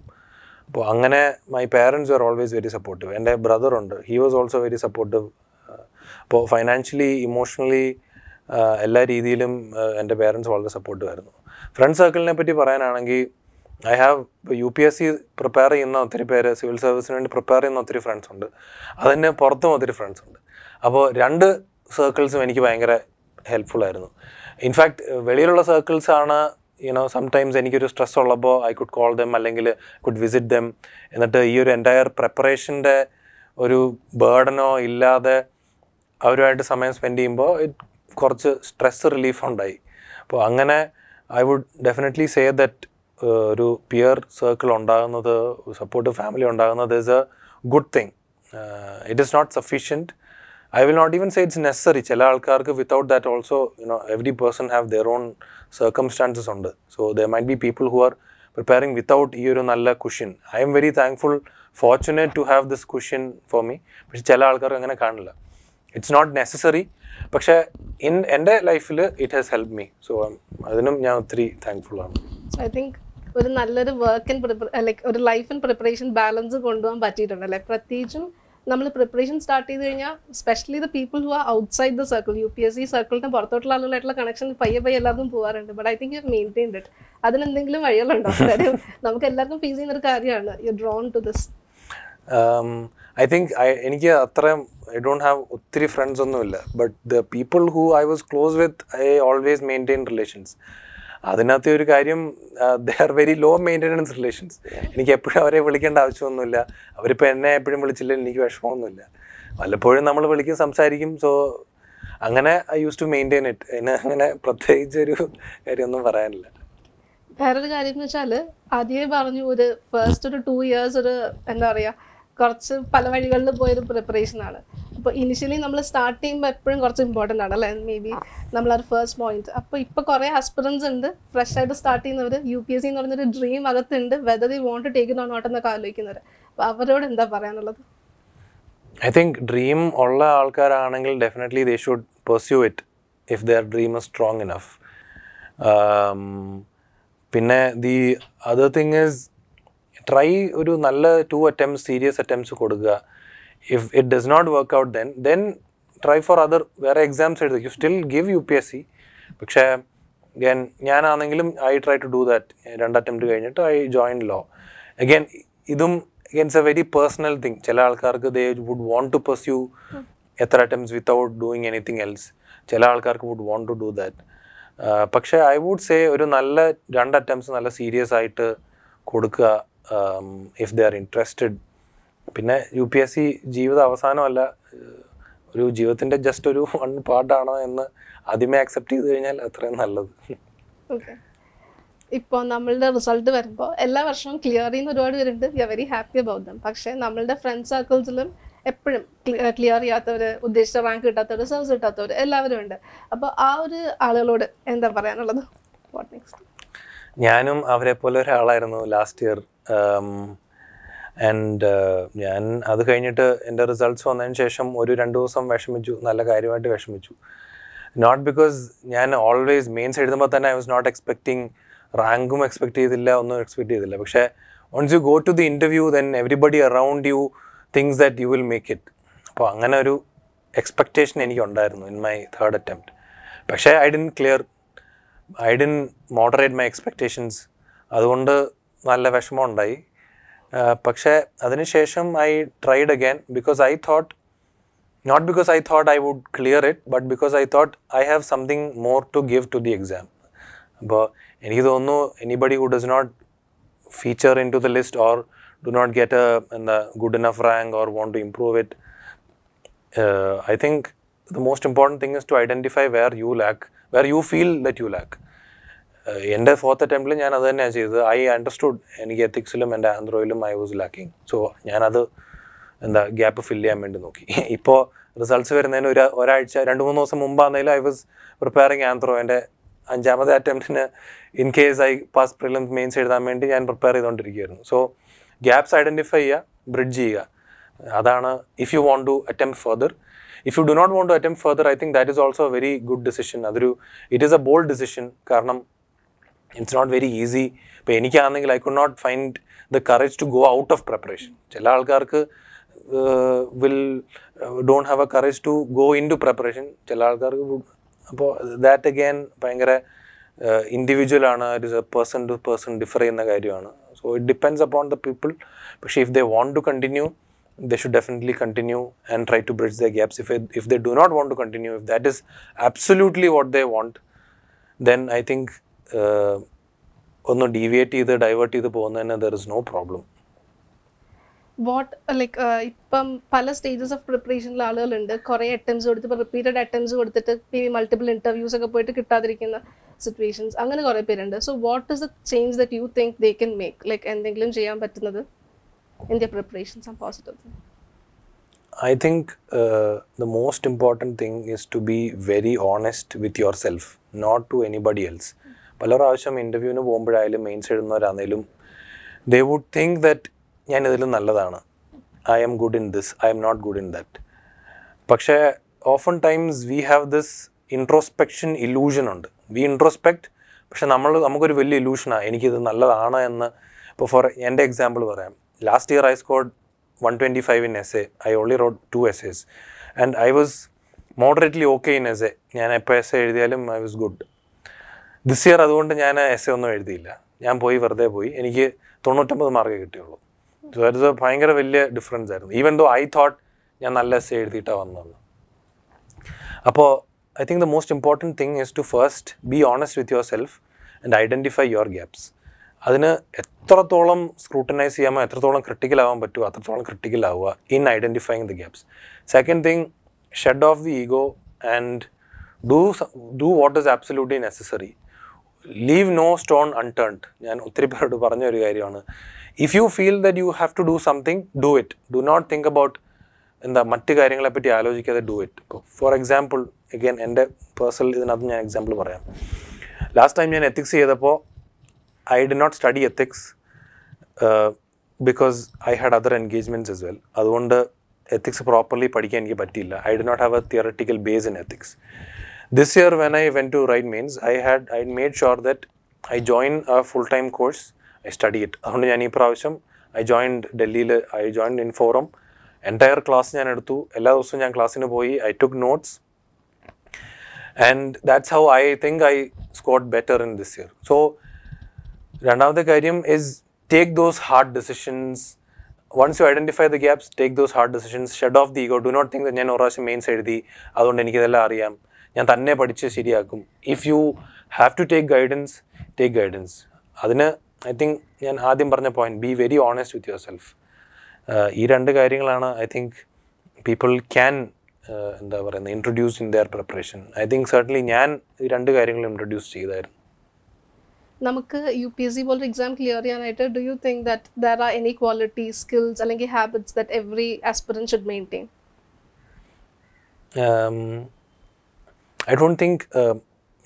Speaker 1: അപ്പോൾ അങ്ങനെ my parents are always very supportive എൻ്റെ ബ്രദർ ഉണ്ട് he was also very supportive അപ്പോൾ ഫൈനാൻഷ്യലി ഇമോഷണലി എല്ലാ രീതിയിലും എൻ്റെ പേരൻസ് വളരെ സപ്പോർട്ടീവ് ആയിരുന്നു ഫ്രണ്ട് സർക്കിളിനെ പറ്റി പറയാനാണെങ്കിൽ I have U P S C prepare ചെയ്യുന്ന ഒത്തിരി പേര് സിവിൽ സർവീസിന് വേണ്ടി പ്രിപ്പയർ ചെയ്യുന്ന ഒത്തിരി ഫ്രണ്ട്സ് ഉണ്ട് അതിന് പുറത്തും ഒത്തിരി ഫ്രണ്ട്സ് ഉണ്ട് അപ്പോൾ രണ്ട് സർക്കിൾസും എനിക്ക് ഭയങ്കര ഹെൽപ്ഫുൾ ആയിരുന്നു ഇൻഫാക്ട് വെളിയിലുള്ള സർക്കിൾസാണ് യുനോ സംടൈംസ് എനിക്കൊരു സ്ട്രെസ് ഉള്ളപ്പോൾ ഐ കുഡ് കോൾ ദം അല്ലെങ്കിൽ കുഡ് വിസിറ്റ് ദം എന്നിട്ട് ഈ ഒരു എൻറ്റയർ പ്രിപ്പറേഷൻ്റെ ഒരു ബേർഡനോ ഇല്ലാതെ അവരുമായിട്ട് സമയം സ്പെൻഡ് ചെയ്യുമ്പോൾ കുറച്ച് സ്ട്രെസ് റിലീഫ് ഉണ്ടായി അപ്പോൾ അങ്ങനെ I would definitely say that ഒരു പിയർ സർക്കിൾ ഉണ്ടാകുന്നത് സപ്പോർട്ട് ഫാമിലി ഉണ്ടാകുന്നത് is a good thing it is not sufficient I will not even say it's necessary ചില ആൾക്കാർക്ക് without that also you know every person have their own circumstances ഉണ്ട് so the might be people who are preparing without ഈ ഒരു നല്ല cushion I M very thankful fortunate to have this cushion for me പക്ഷെ ചില ആൾക്കാർക്ക് അങ്ങനെ കാണില്ല ഇറ്റ്സ് നോട്ട് നെസസറി പക്ഷേ ഇൻ എൻ്റെ ലൈഫിൽ it has help me so അതിനും ഞാൻ ഒത്തിരി താങ്ക്ഫുൾ ആണ്
Speaker 2: ഐ തിങ്ക് ഒരു നല്ലൊരു വർക്ക് ഇൻ ലൈക്ക് ഒരു ലൈഫ് ഇൻ പ്രിപ്പറേഷൻ ബാലൻസ് കൊണ്ടുപോകാൻ പറ്റിയിട്ടുണ്ട് അല്ലെ പ്രത്യേകിച്ചും നമ്മൾ പ്രിപ്പറേഷൻ സ്റ്റാർട്ട് ചെയ്ത് കഴിഞ്ഞാൽ specially the people who are outside the circle U P S C സർക്കിളിന് പുറത്തോട്ടുള്ള ആളുകളായിട്ടുള്ള കണക്ഷൻ പയ്യെ പയ്യെ എല്ലാവർക്കും പോകാറുണ്ട് but I think you maintain it അതിനെന്തെങ്കിലും വഴികളുണ്ടോ കാര്യം നമുക്ക് എല്ലാവർക്കും ഫീസ് ചെയ്യുന്ന ഒരു കാര്യമാണ് you drawn to this
Speaker 1: I think എനിക്ക് അത്രയും ഐ ഡോണ്ട് ഹാവ് ഒത്തിരി ഫ്രണ്ട്സ് ഒന്നുമില്ല but the people who I was close with I always maintain relations അതിനകത്ത് ഒരു കാര്യം they're very low maintenance relations എനിക്ക് എപ്പോഴും അവരെ വിളിക്കേണ്ട ആവശ്യമൊന്നുമില്ല അവരിപ്പോൾ എന്നെ എപ്പോഴും വിളിച്ചില്ല എനിക്ക് വിഷമമൊന്നുമില്ല വല്ലപ്പോഴും നമ്മൾ വിളിക്കും സംസാരിക്കും സോ അങ്ങനെ I use to maintain it അതിന് അങ്ങനെ പ്രത്യേകിച്ച് ഒരു കാര്യമൊന്നും പറയാനില്ല
Speaker 2: വേറൊരു കാര്യം എന്ന് വെച്ചാൽ ആദ്യമേ പറഞ്ഞു ഒരു ഫസ്റ്റ് ഒരു ടു ഇയേഴ്സ് ഒരു എന്താ പറയുക കുറച്ച് പല വഴികളിൽ പോയൊരു ആണ് അപ്പോൾ ഇനിഷ്യലി നമ്മൾ സ്റ്റാർട്ട് ചെയ്യുമ്പോൾ എപ്പോഴും കുറച്ച് ഇമ്പോർട്ടൻ്റ് ആണ് അല്ലേ മേ ബി നമ്മളൊരു ഫസ്റ്റ് പോയിന്റ് അപ്പോൾ ഇപ്പോൾ കുറേ ആസ്പിറൻസ് ഉണ്ട് ഫ്രഷ് ആയിട്ട് സ്റ്റാർട്ട് ചെയ്യുന്നവർ യു പി എസ് സി എന്ന് പറഞ്ഞൊരു ഡ്രീം അകത്തുണ്ട് whether the want to take note എന്നൊക്കെ ആലോചിക്കുന്നവർ അപ്പോൾ അവരോട് എന്താ പറയാനുള്ളത്
Speaker 1: ഐ തിങ്ക് ഡ്രീം ഉള്ള ആൾക്കാരാണെങ്കിൽ definitely they should pursue it if their dream is strong enough പിന്നെ the other thing is try ഒരു നല്ല ടു അറ്റംപ്റ്റ് സീരിയസ് അറ്റംപ്റ്റ്സ് കൊടുക്കുക if it does not work out then then try for other വേറെ എക്സാംസ് എഴുതി you still give U P S C പക്ഷേ ഞാൻ ഞാനാണെങ്കിലും I try to do that രണ്ട് അറ്റംപ്റ്റ് കഴിഞ്ഞിട്ട് ഐ ജോയിൻ ലോ അഗെയിൻ ഇതും it's a very personal thing ചില ആൾക്കാർക്ക് they would want to pursue എത്ര attempts without doing anything else ചില ആൾക്കാർക്ക് would want to do that പക്ഷേ ഐ വുഡ് സേ ഒരു നല്ല രണ്ട് അറ്റംപ്റ്റ്സ് നല്ല സീരിയസ് ആയിട്ട് കൊടുക്കുക ഇഫ് ദേ ആർ ഇൻട്രസ്റ്റഡ് പിന്നെ യു പി എസ് സി ജീവിത അവസാനമല്ല ഒരു ജീവിതത്തിന്റെ ജസ്റ്റ് ഒരു വൺ പാർട്ടാണ് എന്ന് ആദ്യമേ അക്സെപ്റ്റ് ചെയ്ത് കഴിഞ്ഞാൽ അത്രയും നല്ലത്
Speaker 2: ഇപ്പോൾ നമ്മളുടെ റിസൾട്ട് വരുമ്പോൾ എല്ലാ വർഷവും ക്ലിയർ ചെയ്യുന്ന ഒരുപാട് പേരുണ്ട് we are very happy about them പക്ഷേ നമ്മളുടെ ഫ്രണ്ട് സർക്കിൾസിലും എപ്പോഴും ക്ലിയർ ചെയ്യാത്തവർ ഉദ്ദേശിച്ച റാങ്ക് കിട്ടാത്തവർ സർവീസ് കിട്ടാത്തവർ എല്ലാവരും ഉണ്ട് അപ്പോൾ ആ ഒരു ആളുകളോട് എന്താ പറയാനുള്ളത് വാട്ട് നെക്സ്റ്റ്
Speaker 1: ഞാനും അവരെ പോലെ ഒരാളായിരുന്നു ലാസ്റ്റ് ഇയർ ആൻഡ് uh, ഞാൻ അത് കഴിഞ്ഞിട്ട് എൻ്റെ റിസൾട്ട്സ് വന്നതിന് ശേഷം ഒരു രണ്ട് ദിവസം വിഷമിച്ചു നല്ല കാര്യമായിട്ട് വിഷമിച്ചു നോട്ട് ബിക്കോസ് ഞാൻ ഓൾവേസ് മെയിൻസ് എഴുതുമ്പോൾ തന്നെ ഐ വാസ് നോട്ട് എക്സ്പെക്ടിങ് റാങ്കും എക്സ്പെക്ട് ചെയ്തില്ല ഒന്നും എക്സ്പെക്ട് ചെയ്തില്ല പക്ഷേ once you go to the interview then everybody around you things that you will make it അപ്പോൾ അങ്ങനെ ഒരു എക്സ്പെക്റ്റേഷൻ എനിക്കുണ്ടായിരുന്നു ഇൻ മൈ തേർഡ് അറ്റംപ്റ്റ് പക്ഷേ I didn't clear I didn't moderate my expectations അതുകൊണ്ട് നല്ല വിഷമം ഉണ്ടായി പക്ഷേ അതിനുശേഷം I tried again because I thought not because I thought I would clear it but because I thought I have something more to give to the exam അപ്പോൾ എനിക്ക് തോന്നുന്നു anybody who does not feature in to the list or do not get a എന്താ good enough rank or want to improve it I think the most important thing is to identify where you lack, where you feel that you lack. എൻ്റെ ഫോർത്ത് അറ്റംപ്റ്റിൽ ഞാൻ അത് തന്നെയാണ് ചെയ്തത് ഐ അണ്ടർസ്റ്റുഡ് എനിക്ക് എത്തിക്സിലും എൻ്റെ ആന്ത്രോയിലും ഐ വാസ് ലാക്കിങ് സോ ഞാനത് എന്താ ഗ്യാപ്പ് ഫില്ല് ചെയ്യാൻ വേണ്ടി നോക്കി ഇപ്പോൾ റിസൾട്ട്സ് വരുന്നതിന് ഒരു ഒരാഴ്ച രണ്ട് മൂന്ന് ദിവസം മുമ്പാണെങ്കിലും ഐ വാസ് പ്രിപ്പയറിങ് ആന്ത്രോ എൻ്റെ അഞ്ചാമത്തെ അറ്റംപ്റ്റിന് in case I pass prelims mains എഴുതാൻ വേണ്ടി ഞാൻ പ്രിപ്പയർ ചെയ്തുകൊണ്ടിരിക്കുകയായിരുന്നു സോ ഗ്യാപ്സ് ഐഡൻറ്റിഫൈ ചെയ്യുക ബ്രിഡ്ജ് ചെയ്യുക അതാണ് if you want to attempt further if you do not want to attempt further I think that is also very good decision അതൊരു it is a bold decision കാരണം it's not very easy. But any I could not find the courage to go out of preparation. Chalal will don't have a courage to go into preparation. Chalal that again, Pangara uh, individual is a person to person different. So it depends upon the people. But if they want to continue, they should definitely continue and try to bridge the gaps. if they do not want to continue, if that is absolutely what they want, then I think ഒന്ന് ഡീവിയേറ്റ് ചെയ്ത് ഡൈവേർട്ട് ചെയ്ത് പോകുന്നതിന് there is no problem
Speaker 2: what like ഇപ്പം പല സ്റ്റേജസ് ഓഫ് പ്രിപ്പറേഷനിൽ ആളുകളുണ്ട് കുറേ അറ്റംസ് കൊടുത്ത് ഇപ്പോൾ റിപ്പീറ്റഡ് അറ്റംസ് കൊടുത്തിട്ട് മൾട്ടിപ്പിൾ ഇൻ്റർവ്യൂസ് ഒക്കെ പോയിട്ട് കിട്ടാതിരിക്കുന്ന സിറ്റുവേഷൻസ് അങ്ങനെ കുറേ പേരുണ്ട് so what is the change that you think they can make like എന്തെങ്കിലും ചെയ്യാൻ പറ്റുന്നത് ഇൻ പ്രിപ്പറേഷൻസ് ആ positive
Speaker 1: I think the most important thing is to be very honest with yourself not to anybody else പല പ്രാവശ്യം ഇൻ്റർവ്യൂവിന് പോകുമ്പോഴായാലും മെയിൻസ് എഴുതുന്നവരാണെങ്കിലും ദേ വുഡ് തിങ്ക് ദറ്റ് ഞാൻ ഇതിൽ നല്ലതാണ് I'm good in this I'm not good in that പക്ഷേ often times we have this introspection illusion ഉണ്ട് വി ഇൻട്രോസ്പെക്ട് പക്ഷെ നമ്മൾ നമുക്കൊരു വലിയ ഇലൂഷനാണ് എനിക്കിത് നല്ലതാണ് എന്ന് ഇപ്പോൾ ഫോർ എൻ്റെ എക്സാമ്പിൾ പറയാം last year I scored one twenty five in essay I only wrote two S S and I was moderately okay in essay ഞാൻ എപ്പോൾ എസ് എ എഴുതിയാലും I was good this year അതുകൊണ്ട് ഞാൻ എസ് എ ഒന്നും എഴുതിയില്ല ഞാൻ പോയി വെറുതെ പോയി എനിക്ക് തൊണ്ണൂറ്റൊമ്പത് മാർക്ക് കിട്ടിയുള്ളൂ സോ അത് ഭയങ്കര വലിയ ഡിഫറൻസ് ആയിരുന്നു ഈവൻ ദോ ഐ തോട്ട് ഞാൻ നല്ല എസ് എ എഴുതിയിട്ടാണ് വന്നതെന്ന് അപ്പോൾ I think the most important thing is to first be honest with yourself and identify your gaps അതിന് എത്രത്തോളം സ്ക്രൂട്ടനൈസ് ചെയ്യാമോ എത്രത്തോളം ക്രിട്ടിക്കൽ ആവാൻ പറ്റുമോ അത്രത്തോളം ക്രിട്ടിക്കൽ ആവുക in identifying the gaps second thing shed off the ego and do do what is absolutely necessary leave no stone unturned ഞാൻ ഒത്തിരി പേരോട് പറഞ്ഞ ഒരു കാര്യമാണ് if you feel that you have to do something do it do not think about എന്താ മറ്റ് കാര്യങ്ങളെപ്പറ്റി ആലോചിക്കാതെ ഡു ഇറ്റ് ഇപ്പോൾ ഫോർ എക്സാമ്പിൾ അഗൈൻ എൻ്റെ പേഴ്സണൽ ഇതിനകത്ത് ഞാൻ എക്സാമ്പിൾ പറയാം ലാസ്റ്റ് ടൈം ഞാൻ എത്തിക്സ് ചെയ്തപ്പോൾ I did not study ethics because I had other engagements as well അതുകൊണ്ട് എത്തിക്സ് പ്രോപ്പർലി പഠിക്കാൻ എനിക്ക് പറ്റിയില്ല I did not have a theoretical base in ethics this year when I went to write mains, I had I made sure that I join a full-time course. I study it. I joined Delhi, I joined in forum. Entire class I took notes. And that's how I think I scored better in this year. So the Kairim is take those hard decisions. Once you identify the gaps, take those hard decisions, shut off the ego. Do not think that I am main side. That's ഞാൻ തന്നെ പഠിച്ച് ശരിയാക്കും if you have to take guidance take guidance അതിന് ഐ തിങ്ക് ഞാൻ ആദ്യം പറഞ്ഞ point be very honest with yourself ഈ രണ്ട് കാര്യങ്ങളാണ് ഐ തിങ്ക് പീപ്പിൾ ക്യാൻ എന്താ പറയുന്നത് introduce in their preparation I think certainly ഞാൻ ഈ രണ്ട് കാര്യങ്ങൾ ഇൻട്രൊഡ്യൂസ് ചെയ്തായിരുന്നു
Speaker 2: നമുക്ക് യു പി എസ് സി പോലൊരു എക്സാം ക്ലിയർ ചെയ്യാനായിട്ട് do you think that there are any quality skills അല്ലെങ്കിൽ habits that every ആസ്പിറൻ should maintain
Speaker 1: I don't think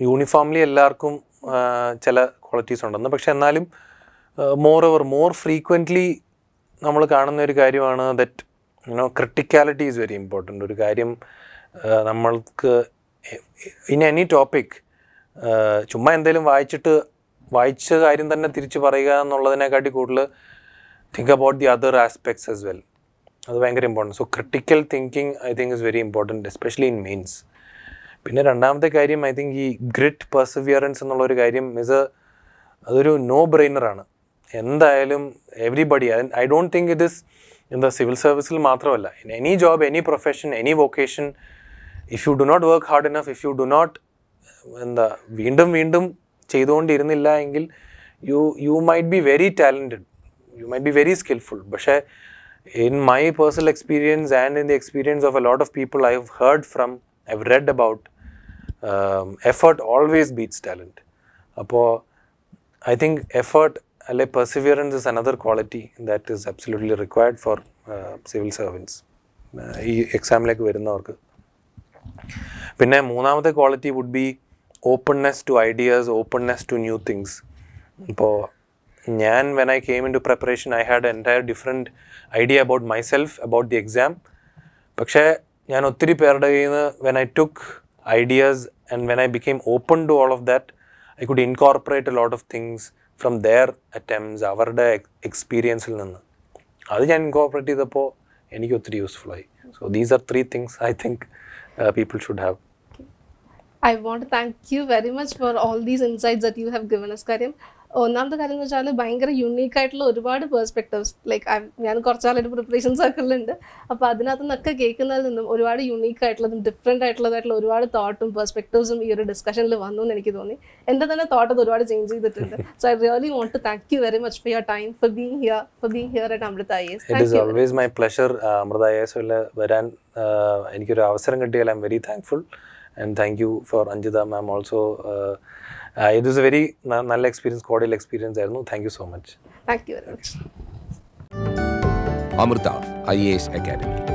Speaker 1: uniformly എല്ലാവർക്കും uh, ചില ക്വാളിറ്റീസ് ഉണ്ടെന്ന് പക്ഷെ എന്നാലും മോർ ഓവർ മോർ ഫ്രീക്വൻ്റ്ലി നമ്മൾ കാണുന്ന ഒരു കാര്യമാണ് that you know criticality is very important ഒരു കാര്യം uh, നമ്മൾക്ക് ഇൻ എനി ടോപ്പിക് ചുമ്മാ എന്തെങ്കിലും വായിച്ചിട്ട് വായിച്ച കാര്യം തന്നെ തിരിച്ചു പറയുക എന്നുള്ളതിനെക്കാട്ടി കൂടുതൽ think about the other aspects as well അത് ഭയങ്കര important so critical thinking I think is very important especially in means പിന്നെ രണ്ടാമത്തെ കാര്യം ഐ തിങ്ക് ഈ ഗ്രിറ്റ് പെർസിവിയറൻസ് എന്നുള്ള ഒരു കാര്യം ഇസ് അതൊരു നോ ബ്രെയിനറാണ് എന്തായാലും everybody I don't think it is എന്താ സിവിൽ സർവീസിൽ മാത്രമല്ല in any job any profession any vocation if you do not work hard enough if you do not എന്താ വീണ്ടും വീണ്ടും ചെയ്തുകൊണ്ടിരുന്നില്ല എങ്കിൽ you you might be very talented you might be very skilful പക്ഷേ in my personal experience and in the experience of a lot of people I have heard from I have read about Um, effort always beats talent. I think effort, perseverance is another quality that is absolutely required for uh, civil servants. Uh, exam like we are the third quality would be openness to ideas, openness to new things. When I came into preparation, I had an entire different idea about myself, about the exam. know three paradigms When I took ideas and when I became open to all of that, I could incorporate a lot of things from their attempts അവരുടെ എക്സ്പീരിയൻസിൽ നിന്ന് അത് ഞാൻ ഇൻകോപ്പറേറ്റ് ചെയ്തപ്പോൾ എനിക്ക് ഒത്തിരി യൂസ്ഫുൾ ആയി So these are three things I think uh, people should have.
Speaker 2: I want to thank you very much for all these insights that you have given us, Karim. ഒന്നാമത്തെ കാര്യം എന്ന് വെച്ചാൽ ഭയങ്കര യുണീക്ക് ആയിട്ടുള്ള ഒരുപാട് പേഴ്സ്പെക്ടീവ്സ് ലൈക്ക് ഞാൻ കുറച്ചാളൊരു പ്രിപ്പറേഷൻ സർക്കിളിലുണ്ട് അപ്പോൾ അതിനകത്ത് നിന്നൊക്കെ കേൾക്കുന്നതിൽ നിന്നും ഒരുപാട് യുണീക്ക് ആയിട്ടുള്ളതും ഡിഫറെൻ്റ് ആയിട്ടുള്ളതായിട്ടുള്ള ഒരുപാട് തോട്ടും പെർസ്പെക്ടീവ്സും ഈ ഒരു ഡിസ്കഷനിൽ വന്നു എന്ന് എനിക്ക് തോന്നി എൻ്റെ തന്നെ തോട്ടത് ഒരുപാട് ചേഞ്ച് ചെയ്തിട്ടുണ്ട് so I really want to thank you very much for your time for being here for being here at Amrita I S it is
Speaker 1: always my pleasure Amrita I S വരാൻ uh, എനിക്കൊരു അവസരം കിട്ടിയാൽ I M very thankful and thank you for Anjitha ma'am also ഇത് ഇസ് വെരി നല്ല എക്സ്പീരിയൻസ് കോഡിയൽ എക്സ്പീരിയൻസ് ആയിരുന്നു thank you so much thank you very much Amrita I S academy